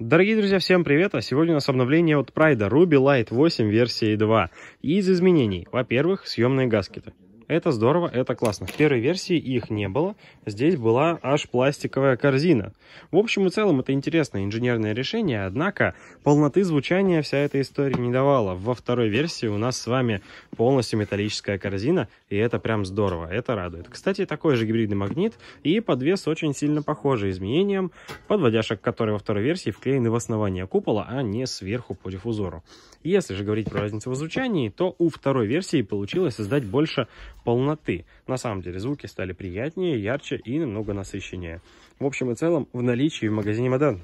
Дорогие друзья, всем привет! А сегодня у нас обновление от Pride Ruby Light 8 версии 2. И из изменений. Во-первых, съемные гаскеты. Это здорово, это классно. В первой версии их не было. Здесь была аж пластиковая корзина. В общем и целом, это интересное инженерное решение, однако полноты звучания вся эта история не давала. Во второй версии у нас с вами полностью металлическая корзина, и это прям здорово, это радует. Кстати, такой же гибридный магнит и подвес очень сильно похожи изменением подводяшек, которые во второй версии вклеены в основание купола, а не сверху по диффузору. Если же говорить про разницу в звучании, то у второй версии получилось создать больше полноты. На самом деле звуки стали приятнее, ярче и немного насыщеннее. В общем и целом в наличии в магазине Модерн.